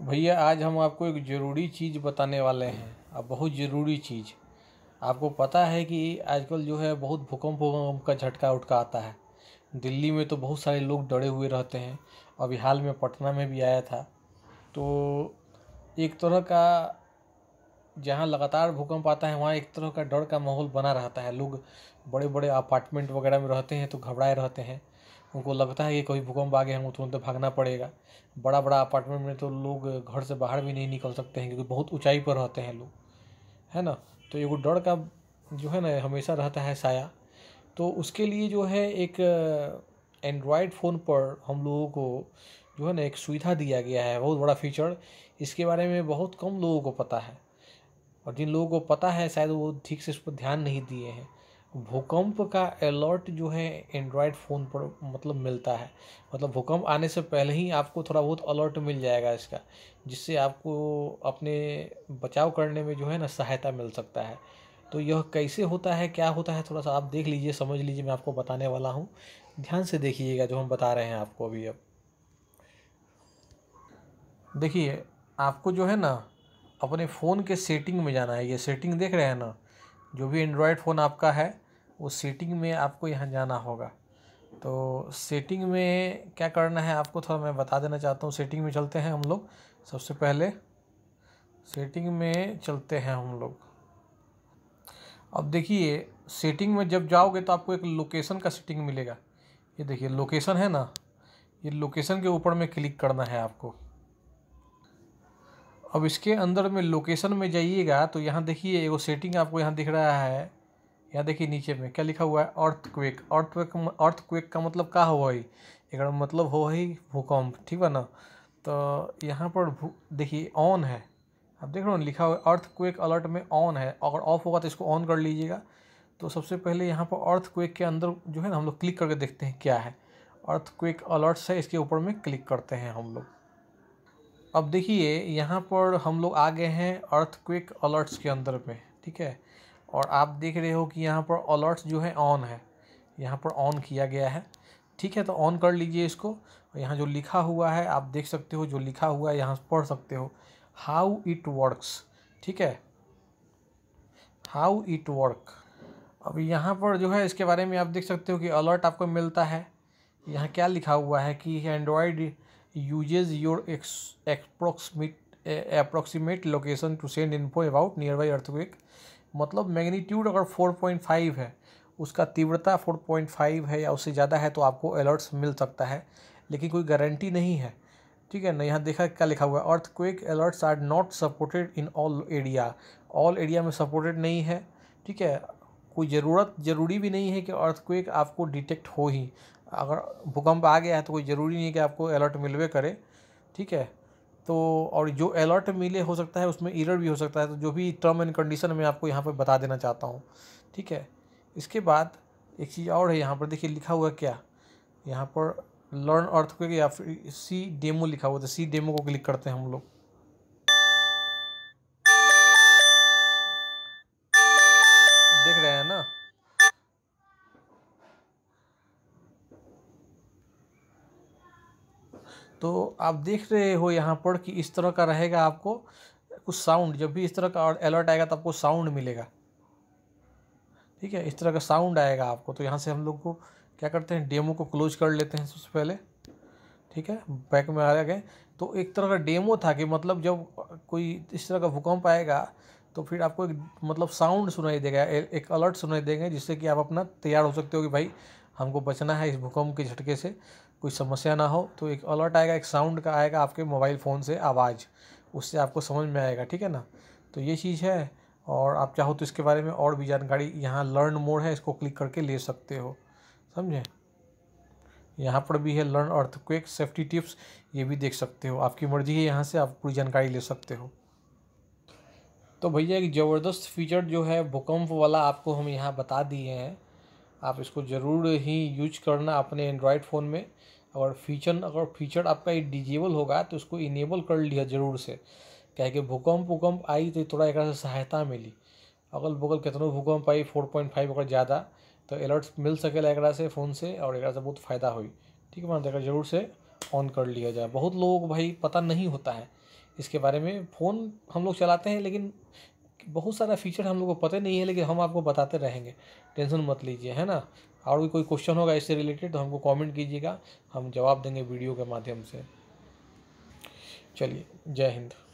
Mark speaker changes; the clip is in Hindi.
Speaker 1: भैया आज हम आपको एक ज़रूरी चीज़ बताने वाले हैं अब बहुत ज़रूरी चीज़ आपको पता है कि आजकल जो है बहुत भूकंप भूकंप का झटका उठका आता है दिल्ली में तो बहुत सारे लोग डरे हुए रहते हैं अभी हाल में पटना में भी आया था तो एक तरह का जहाँ लगातार भूकंप आता है वहाँ एक तरह का डर का माहौल बना रहता है लोग बड़े बड़े अपार्टमेंट वगैरह में रहते हैं तो घबराए रहते हैं उनको लगता है कि कोई भूकंप आ गया हमको तुरंत भागना पड़ेगा बड़ा बड़ा अपार्टमेंट में तो लोग घर से बाहर भी नहीं निकल सकते हैं क्योंकि बहुत ऊंचाई पर रहते हैं लोग है ना तो एगो डर का जो है ना हमेशा रहता है साया तो उसके लिए जो है एक एंड्रॉयड फ़ोन पर हम लोगों को जो है ना एक सुविधा दिया गया है बहुत बड़ा फीचर इसके बारे में बहुत कम लोगों को पता है और जिन लोगों को पता है शायद वो ठीक से उस पर ध्यान नहीं दिए हैं भूकंप का अलर्ट जो है एंड्रॉयड फ़ोन पर मतलब मिलता है मतलब भूकंप आने से पहले ही आपको थोड़ा बहुत अलर्ट मिल जाएगा इसका जिससे आपको अपने बचाव करने में जो है ना सहायता मिल सकता है तो यह कैसे होता है क्या होता है थोड़ा सा आप देख लीजिए समझ लीजिए मैं आपको बताने वाला हूँ ध्यान से देखिएगा जो हम बता रहे हैं आपको अभी अब देखिए आपको जो है ना अपने फ़ोन के सेटिंग में जाना है ये सेटिंग देख रहे हैं ना जो भी एंड्रॉयड फ़ोन आपका है वो सेटिंग में आपको यहाँ जाना होगा तो सेटिंग में क्या करना है आपको थोड़ा मैं बता देना चाहता हूँ सेटिंग में चलते हैं हम लोग सबसे पहले सेटिंग में चलते हैं हम लोग अब देखिए सेटिंग में जब जाओगे तो आपको एक लोकेशन का सेटिंग मिलेगा ये देखिए लोकेशन है ना ये लोकेशन के ऊपर में क्लिक करना है आपको अब इसके अंदर में लोकेशन में जाइएगा तो यहाँ देखिए वो सेटिंग आपको यहाँ दिख रहा है यहाँ देखिए नीचे में क्या लिखा हुआ है अर्थक्वेक अर्थक्वेक अर्थक्वेक का मतलब का हुआ ही एक मतलब हो ही भूकंप ठीक है ना तो यहाँ पर देखिए ऑन है आप देख रहे हो लिखा हुआ है अर्थक्वेक अलर्ट में ऑन है अगर ऑफ होगा तो इसको ऑन कर लीजिएगा तो सबसे पहले यहाँ पर अर्थक्वेक के अंदर जो है ना हम लोग क्लिक करके देखते हैं क्या है अर्थक्वेक अलर्ट्स है इसके ऊपर में क्लिक करते हैं हम लोग अब देखिए यहाँ पर हम लोग आ गए हैं अर्थक्वेक अलर्ट्स के अंदर में ठीक है और आप देख रहे हो कि यहाँ पर अलर्ट्स जो है ऑन है यहाँ पर ऑन किया गया है ठीक है तो ऑन कर लीजिए इसको और यहाँ जो लिखा हुआ है आप देख सकते हो जो लिखा हुआ है यहाँ पढ़ सकते हो हाउ इट वर्क्स ठीक है हाउ इट वर्क अब यहाँ पर जो है इसके बारे में आप देख सकते हो कि अलर्ट आपको मिलता है यहाँ क्या लिखा हुआ है कि Android uses your approximate approximate location to send info about nearby earthquake मतलब मैग्नीट्यूड अगर 4.5 है उसका तीव्रता 4.5 है या उससे ज़्यादा है तो आपको अलर्ट्स मिल सकता है लेकिन कोई गारंटी नहीं है ठीक है ना यहाँ देखा क्या लिखा हुआ है earthquake alerts are not supported in all area all area में सपोर्टेड नहीं है ठीक है कोई ज़रूरत ज़रूरी भी नहीं है कि अर्थक्वेक आपको डिटेक्ट हो ही अगर भूकंप आ गया है तो कोई ज़रूरी नहीं है कि आपको अलर्ट मिलवे करे ठीक है तो और जो अलर्ट मिले हो सकता है उसमें इरर भी हो सकता है तो जो भी टर्म एंड कंडीशन मैं आपको यहाँ पर बता देना चाहता हूँ ठीक है इसके बाद एक चीज़ और है यहाँ पर देखिए लिखा हुआ क्या यहाँ पर लर्न अर्थ को या फिर सी डेमो लिखा हुआ था सी डेमो को क्लिक करते हैं हम लोग देख रहे हैं ना तो आप देख रहे हो यहाँ पर कि इस तरह का रहेगा आपको कुछ साउंड जब भी इस तरह का अलर्ट आएगा तो आपको साउंड मिलेगा ठीक है इस तरह का साउंड आएगा आपको तो यहाँ से हम लोग को क्या करते हैं डेमो को क्लोज कर लेते हैं सबसे पहले ठीक है बैक में आ गए तो एक तरह का डेमो था कि मतलब जब कोई इस तरह का भूकंप आएगा तो फिर आपको एक मतलब साउंड सुनाई देगा एक अलर्ट सुनाई देगा जिससे कि आप अपना तैयार हो सकते हो कि भाई हमको बचना है इस भूकंप के झटके से कोई समस्या ना हो तो एक अलर्ट आएगा एक साउंड का आएगा आपके मोबाइल फ़ोन से आवाज़ उससे आपको समझ में आएगा ठीक है ना तो ये चीज़ है और आप चाहो तो इसके बारे में और भी जानकारी यहाँ लर्न मोड है इसको क्लिक करके ले सकते हो समझे यहाँ पर भी है लर्न अर्थक्वेक सेफ्टी टिप्स ये भी देख सकते हो आपकी मर्जी है यहाँ से आप पूरी जानकारी ले सकते हो तो भैया एक ज़बरदस्त फीचर जो है भूकंप वाला आपको हम यहाँ बता दिए हैं आप इसको ज़रूर ही यूज करना अपने एंड्रॉयड फ़ोन में और फीचर अगर फीचर आपका डिजेबल होगा तो उसको इनेबल कर लिया ज़रूर से क्या कि भूकंप उकम्प आई तो थोड़ा एक सहायता मिली अगल बगल कितनों भूकंप आई फोर पॉइंट फाइव अगर ज़्यादा तो अलर्ट्स मिल सकेला एक से फ़ोन से और एक से बहुत फ़ायदा हुई ठीक है मैंने जरूर से ऑन कर लिया जाए बहुत लोगों को भाई पता नहीं होता है इसके बारे में फ़ोन हम लोग चलाते हैं लेकिन बहुत सारा फीचर हम लोग को पता नहीं है लेकिन हम आपको बताते रहेंगे टेंशन मत लीजिए है ना और भी कोई क्वेश्चन होगा इससे रिलेटेड तो हमको कमेंट कीजिएगा हम जवाब देंगे वीडियो के माध्यम से चलिए जय हिंद